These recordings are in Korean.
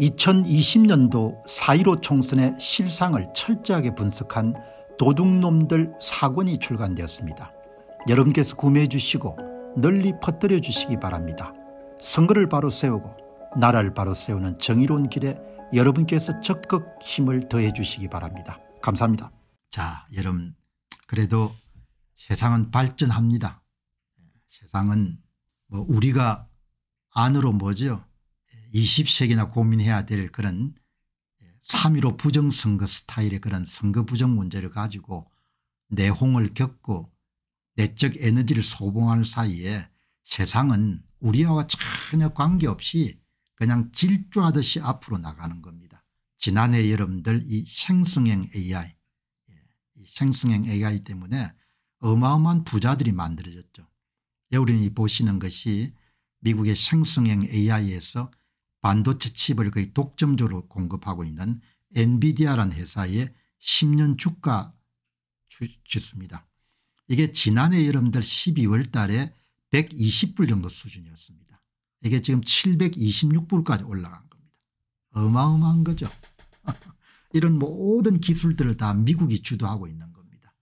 2020년도 4.15 총선의 실상을 철저하게 분석한 도둑놈들 사권이 출간되었습니다. 여러분께서 구매해 주시고 널리 퍼뜨려 주시기 바랍니다. 선거를 바로 세우고 나라를 바로 세우는 정의로운 길에 여러분께서 적극 힘을 더해 주시기 바랍니다. 감사합니다. 자 여러분 그래도 세상은 발전합니다. 세상은 뭐 우리가 안으로 뭐죠 20세기나 고민해야 될 그런 3.15 부정선거 스타일의 그런 선거 부정 문제를 가지고 내홍을 겪고 내적 에너지를 소봉할 사이에 세상은 우리와 전혀 관계없이 그냥 질주하듯이 앞으로 나가는 겁니다. 지난해 여러분들 이 생성형 AI 이 생성형 AI 때문에 어마어마한 부자들이 만들어졌죠. 우리는 이 보시는 것이 미국의 생성형 AI에서 반도체 칩을 거의 독점적으로 공급하고 있는 엔비디아라는 회사의 10년 주가 지수입니다. 이게 지난해 여러분들 12월 달에 120불 정도 수준이었습니다. 이게 지금 726불까지 올라간 겁니다. 어마어마한 거죠. 이런 모든 기술들을 다 미국이 주도하고 있는 겁니다.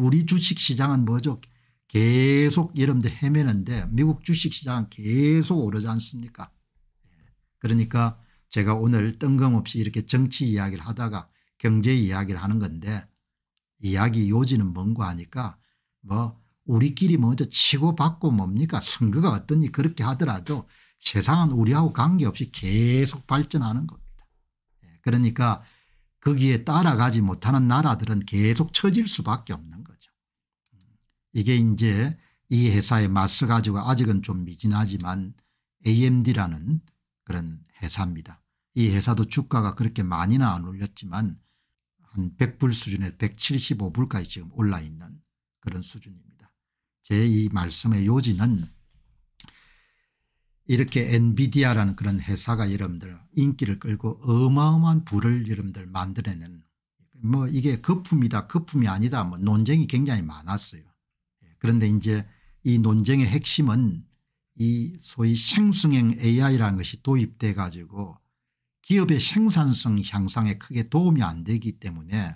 우리 주식시장은 뭐죠? 계속 여러분들 헤매는데 미국 주식시장은 계속 오르지 않습니까? 그러니까 제가 오늘 뜬금없이 이렇게 정치 이야기를 하다가 경제 이야기를 하는 건데 이야기 요지는 뭔가 하니까 뭐 우리끼리 먼저 치고받고 뭡니까 선거가 어떤니 그렇게 하더라도 세상은 우리하고 관계없이 계속 발전하는 겁니다. 예, 그러니까 거기에 따라가지 못하는 나라들은 계속 처질 수밖에 없는 거죠. 음, 이게 이제 이 회사에 맞서가지고 아직은 좀 미진하지만 amd라는 그런 회사입니다. 이 회사도 주가가 그렇게 많이나 안 올렸지만 한 100불 수준에 175불까지 지금 올라 있는 그런 수준입니다. 제 이 말씀의 요지는 이렇게 엔비디아라는 그런 회사가 여러분들 인기를 끌고 어마어마한 부를 여러분들 만들어내뭐 이게 거품이다 거품이 아니다 뭐 논쟁이 굉장히 많았어요. 예, 그런데 이제 이 논쟁의 핵심은 이 소위 생성형 AI라는 것이 도입돼 가지고 기업의 생산성 향상에 크게 도움이 안 되기 때문에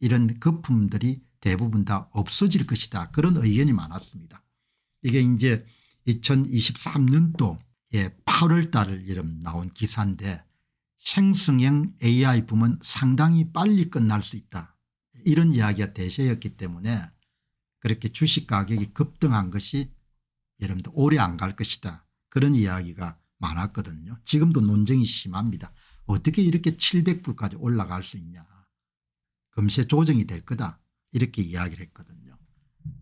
이런 거품들이 대부분 다 없어질 것이다 그런 의견이 많았습니다. 이게 이제 2023년도에 8월 예, 달을 이름 나온 기사인데 생성형 AI 붐은 상당히 빨리 끝날 수 있다 이런 이야기가 대세였기 때문에 그렇게 주식 가격이 급등한 것이 여러분들 오래 안 갈 것이다. 그런 이야기가 많았거든요. 지금도 논쟁이 심합니다. 어떻게 이렇게 700불까지 올라갈 수 있냐. 금세 조정이 될 거다. 이렇게 이야기를 했거든요.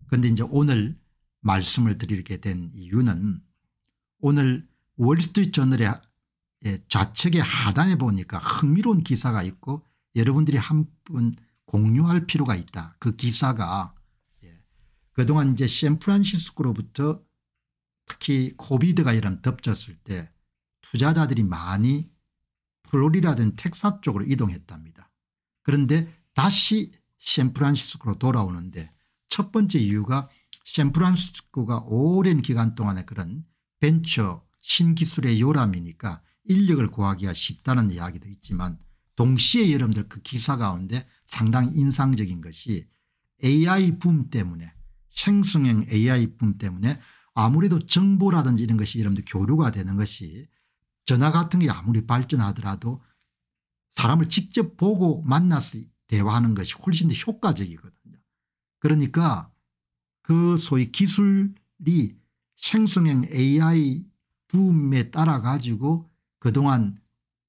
그런데 이제 오늘 말씀을 드리게 된 이유는 오늘 월스트리트저널의 예, 좌측의 하단에 보니까 흥미로운 기사가 있고 여러분들이 한 번 공유할 필요가 있다. 그 기사가 예, 그동안 이제 샌프란시스코로부터 특히 코비드가 이런 덮쳤을 때 투자자들이 많이 플로리다든 텍사 쪽으로 이동했답니다. 그런데 다시 샌프란시스코로 돌아오는데 첫 번째 이유가 샌프란시스코가 오랜 기간 동안의 그런 벤처 신기술의 요람이니까 인력을 구하기가 쉽다는 이야기도 있지만 동시에 여러분들 그 기사 가운데 상당히 인상적인 것이 AI 붐 때문에 생성형 AI 붐 때문에 아무래도 정보라든지 이런 것이 여러분들 교류가 되는 것이 전화 같은 게 아무리 발전하더라도 사람을 직접 보고 만나서 대화하는 것이 훨씬 더 효과적이거든요. 그러니까 그 소위 기술이 생성형 AI 붐에 따라 가지고 그동안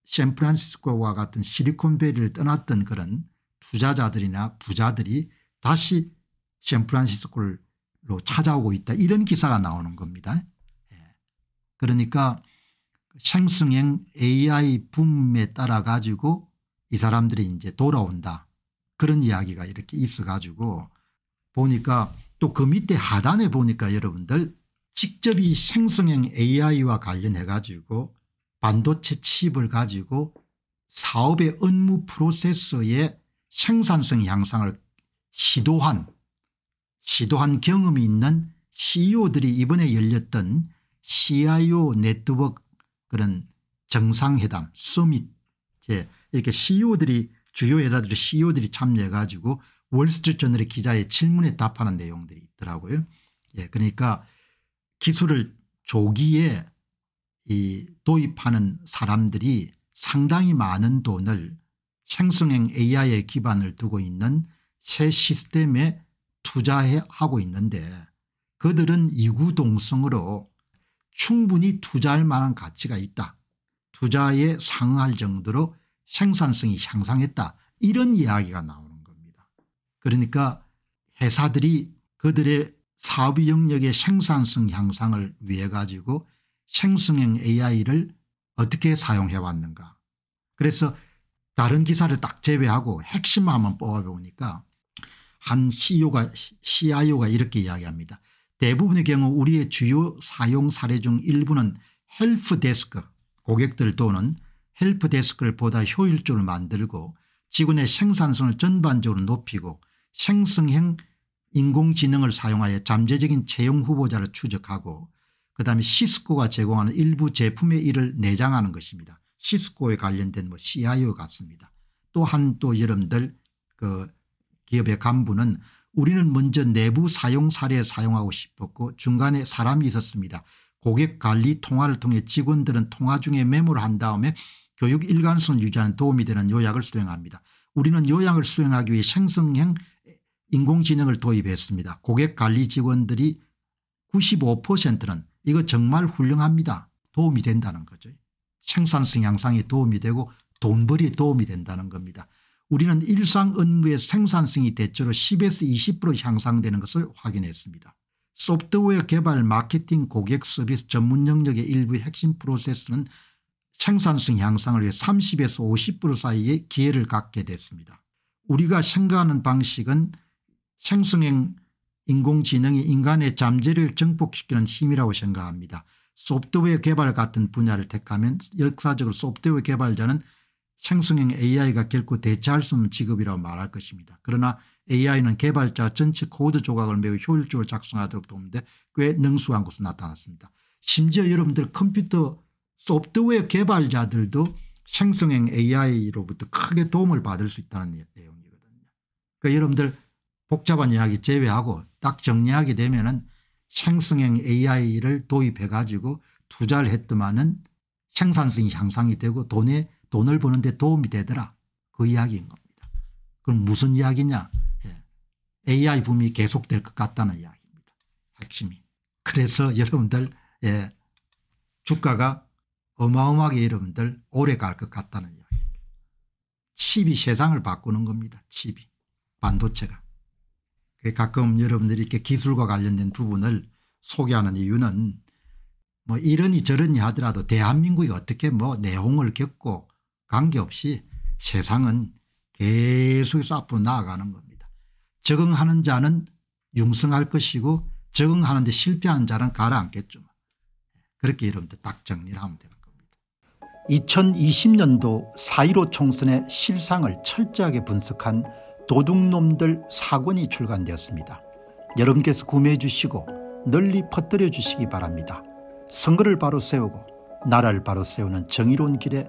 샌프란시스코와 같은 실리콘밸리를 떠났던 그런 투자자들이나 부자들이 다시 샌프란시스코를 로 찾아오고 있다 이런 기사가 나오는 겁니다. 예. 그러니까 생성형 AI 붐에 따라 가지고 이 사람들이 이제 돌아온다 그런 이야기가 이렇게 있어 가지고 보니까 또 그 밑에 하단에 보니까 여러분들 직접 이 생성형 AI와 관련해 가지고 반도체 칩을 가지고 사업의 업무 프로세서의 생산성 향상을 시도한 시도한 경험이 있는 CEO들이 이번에 열렸던 CIO 네트워크 그런 정상회담 서밋 예, 이렇게 CEO들이 주요 회사들의 CEO들이 참여해 가지고 월스트리트저널의 기자의 질문에 답하는 내용들이 있더라고요. 예, 그러니까 기술을 조기에 이 도입하는 사람들이 상당히 많은 돈을 생성형 AI에 기반을 두고 있는 새시스템에 투자하고 있는데 그들은 이구동성으로 충분히 투자할 만한 가치가 있다. 투자에 상응할 정도로 생산성이 향상했다. 이런 이야기가 나오는 겁니다. 그러니까 회사들이 그들의 사업 영역의 생산성 향상을 위해 가지고 생성형 AI를 어떻게 사용해 왔는가. 그래서 다른 기사를 딱 제외하고 핵심만 한번 뽑아보니까 한 CEO가, CIO가 e 이렇게 이야기합니다. 대부분의 경우 우리의 주요 사용 사례 중 일부는 헬프데스크 고객들 또는 헬프데스크를 보다 효율적으로 만들고 직원의 생산성을 전반적으로 높이고 생성형 인공지능을 사용하여 잠재적인 채용 후보자를 추적하고 그다음에 시스코가 제공하는 일부 제품의 일을 내장하는 것입니다. 시스코에 관련된 뭐 CIO e 같습니다. 또한 또 여러분들 그 기업의 간부는 우리는 먼저 내부 사용 사례에 사용하고 싶었고 중간에 사람이 있었습니다. 고객 관리 통화를 통해 직원들은 통화 중에 메모를 한 다음에 교육 일관성을 유지하는 도움이 되는 요약을 수행합니다. 우리는 요약을 수행하기 위해 생성형 인공지능을 도입했습니다. 고객 관리 직원들이 95%는 이거 정말 훌륭합니다. 도움이 된다는 거죠. 생산성 향상에 도움이 되고 돈벌이에 도움이 된다는 겁니다. 우리는 일상 업무의 생산성이 대체로 10에서 20% 향상되는 것을 확인했습니다. 소프트웨어 개발 마케팅 고객 서비스 전문 영역의 일부 핵심 프로세스는 생산성 향상을 위해 30에서 50% 사이의 기회를 갖게 됐습니다. 우리가 생각하는 방식은 생성형 인공지능이 인간의 잠재를 정복시키는 힘이라고 생각합니다. 소프트웨어 개발 같은 분야를 택하면 역사적으로 소프트웨어 개발자는 생성형 AI가 결코 대체할 수 없는 직업이라고 말할 것입니다. 그러나 AI는 개발자 전체 코드 조각을 매우 효율적으로 작성하도록 도는데 움꽤 능수한 것으로 나타났습니다. 심지어 여러분들 컴퓨터 소프트웨어 개발자들도 생성형 AI로부터 크게 도움을 받을 수 있다는 내용이거든요. 그러니까 여러분들 복잡한 이야기 제외하고 딱 정리하게 되면 은 생성형 AI를 도입해 가지고 투자를 했더만은 생산성이 향상이 되고 돈의 돈을 버는데 도움이 되더라. 그 이야기인 겁니다. 그럼 무슨 이야기냐. 예. AI 붐이 계속될 것 같다는 이야기입니다. 핵심이. 그래서 여러분들 예. 주가가 어마어마하게 여러분들 오래 갈 것 같다는 이야기입니다. 칩이 세상을 바꾸는 겁니다. 칩이. 반도체가. 가끔 여러분들이 이렇게 기술과 관련된 부분을 소개하는 이유는 뭐 이러니 저러니 하더라도 대한민국이 어떻게 뭐 내용을 겪고 관계없이 세상은 계속해서 앞으로 나아가는 겁니다. 적응하는 자는 융성할 것이고 적응하는데 실패한 자는 가라앉겠죠. 그렇게 여러분들 딱 정리를 하면 되는 겁니다. 2020년도 4.15 총선의 실상을 철저하게 분석한 도둑놈들 사권이 출간되었습니다. 여러분께서 구매해 주시고 널리 퍼뜨려 주시기 바랍니다. 선거를 바로 세우고 나라를 바로 세우는 정의로운 길에